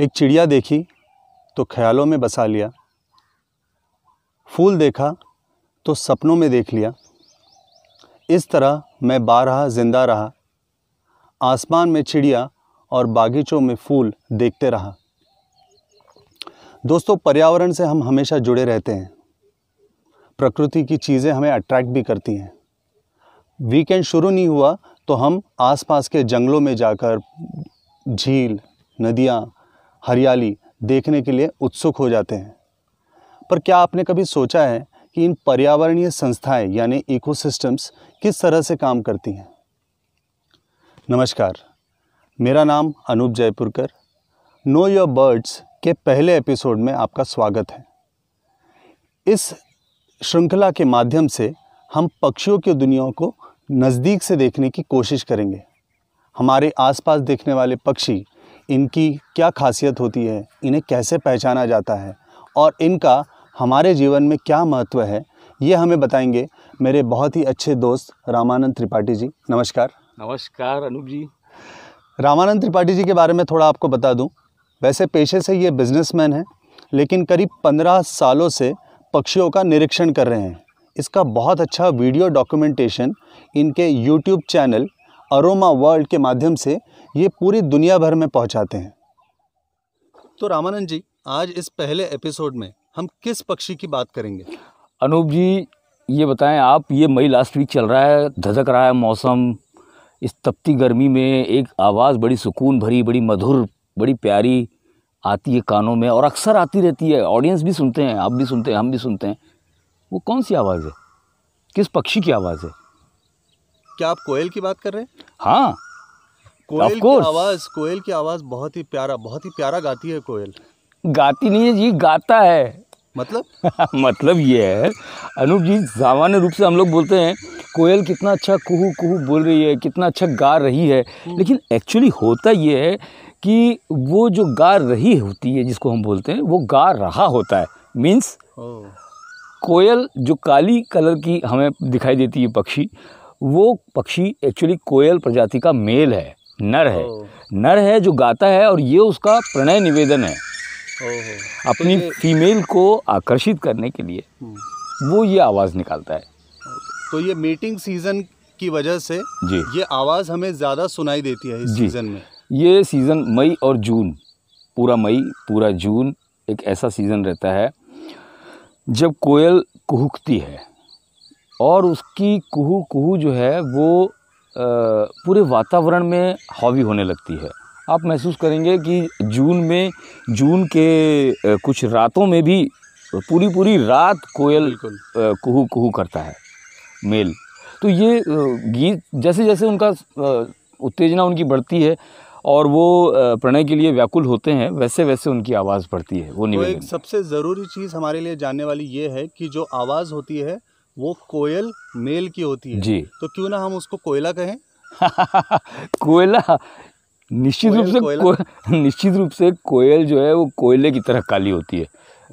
एक चिड़िया देखी तो ख्यालों में बसा लिया फूल देखा तो सपनों में देख लिया इस तरह मैं बारहा जिंदा रहा आसमान में चिड़िया और बागीचों में फूल देखते रहा दोस्तों पर्यावरण से हम हमेशा जुड़े रहते हैं प्रकृति की चीज़ें हमें अट्रैक्ट भी करती हैं वीकेंड शुरू नहीं हुआ तो हम आसपास के जंगलों में जाकर झील नदियाँ हरियाली देखने के लिए उत्सुक हो जाते हैं पर क्या आपने कभी सोचा है कि इन पर्यावरणीय संस्थाएं यानी इकोसिस्टम्स किस तरह से काम करती हैं नमस्कार मेरा नाम Anoop Jaipurkar know your birds के पहले एपिसोड में आपका स्वागत है इस श्रृंखला के माध्यम से हम पक्षियों की दुनिया को नज़दीक से देखने की कोशिश करेंगे हमारे आसपास देखने वाले पक्षी इनकी क्या खासियत होती है इन्हें कैसे पहचाना जाता है और इनका हमारे जीवन में क्या महत्व है ये हमें बताएंगे मेरे बहुत ही अच्छे दोस्त रामानंद त्रिपाठी जी नमस्कार नमस्कार अनूप जी रामानंद त्रिपाठी जी के बारे में थोड़ा आपको बता दूं वैसे पेशे से ये बिजनेसमैन हैं लेकिन करीब पंद्रह सालों से पक्षियों का निरीक्षण कर रहे हैं इसका बहुत अच्छा वीडियो डॉक्यूमेंटेशन इनके यूट्यूब चैनल अरोमा वर्ल्ड के माध्यम से ये पूरी दुनिया भर में पहुंचाते हैं तो रामानंद जी आज इस पहले एपिसोड में हम किस पक्षी की बात करेंगे अनूप जी ये बताएं आप ये मई लास्ट वीक चल रहा है धधक रहा है मौसम इस तपती गर्मी में एक आवाज़ बड़ी सुकून भरी बड़ी मधुर बड़ी प्यारी आती है कानों में और अक्सर आती रहती है ऑडियंस भी सुनते हैं आप भी सुनते हैं हम भी सुनते हैं वो कौन सी आवाज़ है किस पक्षी की आवाज़ है क्या आप कोयल की बात कर रहे हैं हाँ कोयल की आवाज कोयल की आवाज बहुत ही प्यारा बहुत ही प्यारा गाती है कोयल गाती नहीं है जी गाता है मतलब मतलब ये है अनूप जी सामान्य रूप से हम लोग बोलते हैं कोयल कितना अच्छा कुहू कुहू बोल रही है कितना अच्छा गा रही है हम्म। लेकिन एक्चुअली होता ये है कि वो जो गा रही होती है जिसको हम बोलते हैं वो गा रहा होता है मीन्स कोयल जो काली कलर की हमें दिखाई देती है पक्षी वो पक्षी एक्चुअली कोयल प्रजाति का मेल है नर है नर है जो गाता है और ये उसका प्रणय निवेदन है अपनी तो फीमेल को आकर्षित करने के लिए हम्म। वो ये आवाज़ निकालता है तो ये मीटिंग सीज़न की वजह से जी ये आवाज़ हमें ज़्यादा सुनाई देती है इस सीज़न में ये सीज़न मई और जून पूरा मई पूरा जून एक ऐसा सीज़न रहता है जब कोयल कुहकती है और उसकी कुहू कुहू जो है वो पूरे वातावरण में हावी होने लगती है आप महसूस करेंगे कि जून में जून के कुछ रातों में भी पूरी पूरी रात कोयल कुहू कुहू करता है मेल तो ये गीत जैसे जैसे उनका उत्तेजना उनकी बढ़ती है और वो प्रणय के लिए व्याकुल होते हैं वैसे वैसे उनकी आवाज़ बढ़ती है वो नहीं तो एक सबसे ज़रूरी चीज़ हमारे लिए जानने वाली ये है कि जो आवाज़ होती है वो कोयल मेल की होती है जी तो क्यों ना हम उसको कोयला कहें कोयला निश्चित रूप से को, निश्चित रूप से कोयल जो है वो कोयले की तरह काली होती है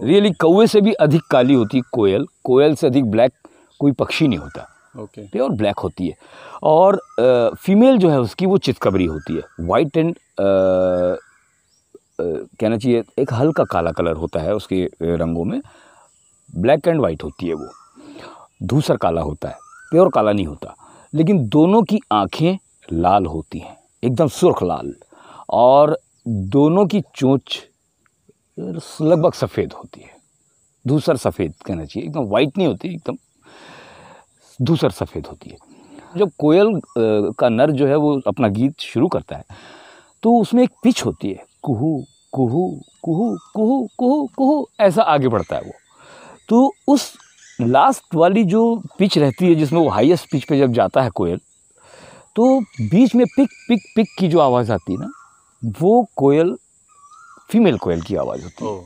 रियली कौए से भी अधिक काली होती है कोयल कोयल से अधिक ब्लैक कोई पक्षी नहीं होता ओके okay. प्योर ब्लैक होती है और फीमेल जो है उसकी वो चितकबरी होती है वाइट एंड कहना चाहिए एक हल्का काला कलर होता है उसके रंगों में ब्लैक एंड वाइट होती है वो धूसर काला होता है प्योर काला नहीं होता लेकिन दोनों की आँखें लाल होती हैं एकदम सुर्ख लाल और दोनों की चोंच लगभग सफ़ेद होती है धूसर सफ़ेद कहना चाहिए एकदम वाइट नहीं होती एकदम धूसर सफ़ेद होती है जब कोयल का नर जो है वो अपना गीत शुरू करता है तो उसमें एक पिच होती है कुहू कुहू कुहू कुहू कुहू कुहू ऐसा आगे बढ़ता है वो तो उस लास्ट वाली जो पिच रहती है जिसमें वो हाईएस्ट पिच पे जब जाता है कोयल तो बीच में पिक पिक पिक की जो आवाज़ आती है ना वो कोयल फीमेल कोयल की आवाज़ होती है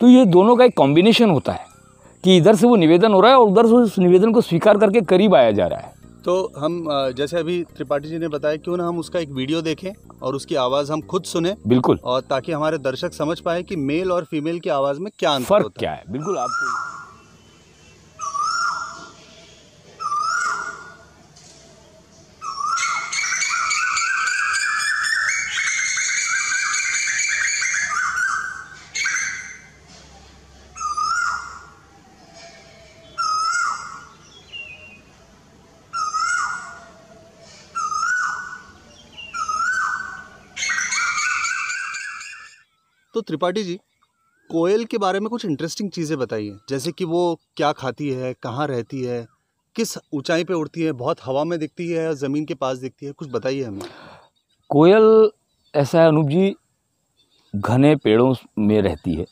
तो ये दोनों का एक कॉम्बिनेशन होता है कि इधर से वो निवेदन हो रहा है और उधर से उस निवेदन को स्वीकार करके करीब आया जा रहा है तो हम जैसे अभी त्रिपाठी जी ने बताया क्यों ना हम उसका एक वीडियो देखें और उसकी आवाज़ हम खुद सुने बिल्कुल और ताकि हमारे दर्शक समझ पाए कि मेल और फीमेल की आवाज़ में क्या फर्क क्या है बिल्कुल आपको तो त्रिपाठी जी कोयल के बारे में कुछ इंटरेस्टिंग चीज़ें बताइए जैसे कि वो क्या खाती है कहाँ रहती है किस ऊंचाई पे उड़ती है बहुत हवा में दिखती है या ज़मीन के पास दिखती है कुछ बताइए हमें कोयल ऐसा है अनूप जी घने पेड़ों में रहती है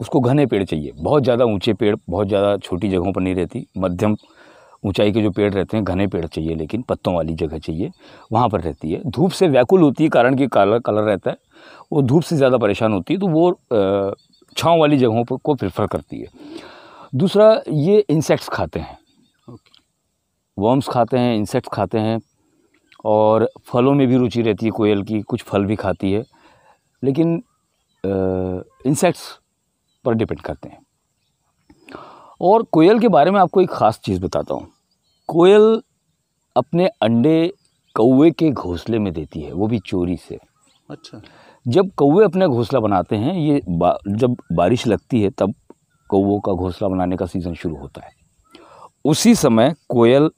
उसको घने पेड़ चाहिए बहुत ज़्यादा ऊंचे पेड़ बहुत ज़्यादा छोटी जगहों पर नहीं रहती मध्यम ऊंचाई के जो पेड़ रहते हैं घने पेड़ चाहिए लेकिन पत्तों वाली जगह चाहिए वहाँ पर रहती है धूप से व्याकुल होती है कारण कि काला कलर रहता है वो धूप से ज़्यादा परेशान होती है तो वो छाँव वाली जगहों पर को प्रेफर करती है दूसरा ये इंसेक्ट्स खाते हैं वर्म्स खाते हैं इंसेक्ट्स खाते हैं और फलों में भी रुचि रहती है कोयल की कुछ फल भी खाती है लेकिन इंसेक्ट्स पर डिपेंड करते हैं और कोयल के बारे में आपको एक ख़ास चीज़ बताता हूँ कोयल अपने अंडे कौवे के घोंसले में देती है वो भी चोरी से अच्छा जब कौवे अपना घोंसला बनाते हैं ये बा, जब बारिश लगती है तब कौवों का घोंसला बनाने का सीज़न शुरू होता है उसी समय कोयल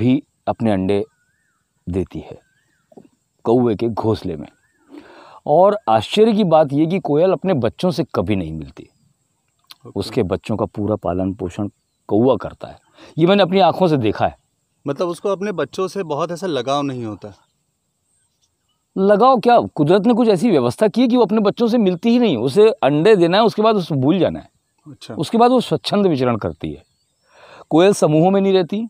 भी अपने अंडे देती है कौवे के घोंसले में और आश्चर्य की बात ये कि कोयल अपने बच्चों से कभी नहीं मिलती उसके बच्चों का पूरा पालन पोषण कौवा करता है ये मैंने अपनी आँखों से देखा है मतलब उसको अपने बच्चों से बहुत ऐसा लगाव नहीं होता लगाव क्या कुदरत ने कुछ ऐसी व्यवस्था की है कि वो अपने बच्चों से मिलती ही नहीं उसे अंडे देना है उसके बाद उसको भूल जाना है अच्छा उसके बाद वो स्वच्छंद विचरण करती है कोयल समूहों में नहीं रहती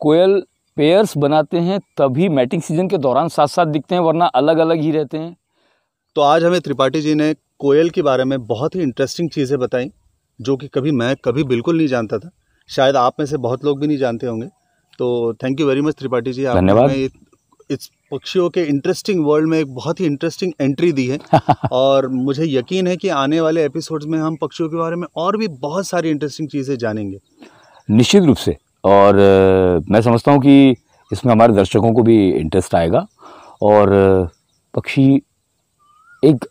कोयल पेयर्स बनाते हैं तभी मैटिंग सीजन के दौरान साथ साथ दिखते हैं वरना अलग अलग ही रहते हैं तो आज हमें त्रिपाठी जी ने कोयल के बारे में बहुत ही इंटरेस्टिंग चीज़ें बताई जो कि कभी मैं कभी बिल्कुल नहीं जानता था शायद आप में से बहुत लोग भी नहीं जानते होंगे तो thank you very much Tripathi ji धन्यवाद इस पक्षियों के इंटरेस्टिंग वर्ल्ड में एक बहुत ही इंटरेस्टिंग एंट्री दी है और मुझे यकीन है कि आने वाले एपिसोड्स में हम पक्षियों के बारे में और भी बहुत सारी इंटरेस्टिंग चीज़ें जानेंगे निश्चित रूप से और मैं समझता हूँ कि इसमें हमारे दर्शकों को भी इंटरेस्ट आएगा और पक्षी एक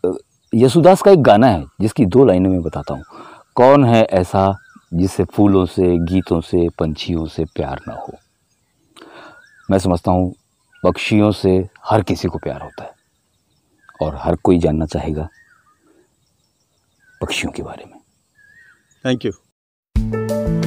यसुदास का एक गाना है जिसकी दो लाइनों में बताता हूँ कौन है ऐसा जिससे फूलों से गीतों से पंछियों से प्यार ना हो मैं समझता हूँ पक्षियों से हर किसी को प्यार होता है और हर कोई जानना चाहेगा पक्षियों के बारे में थैंक यू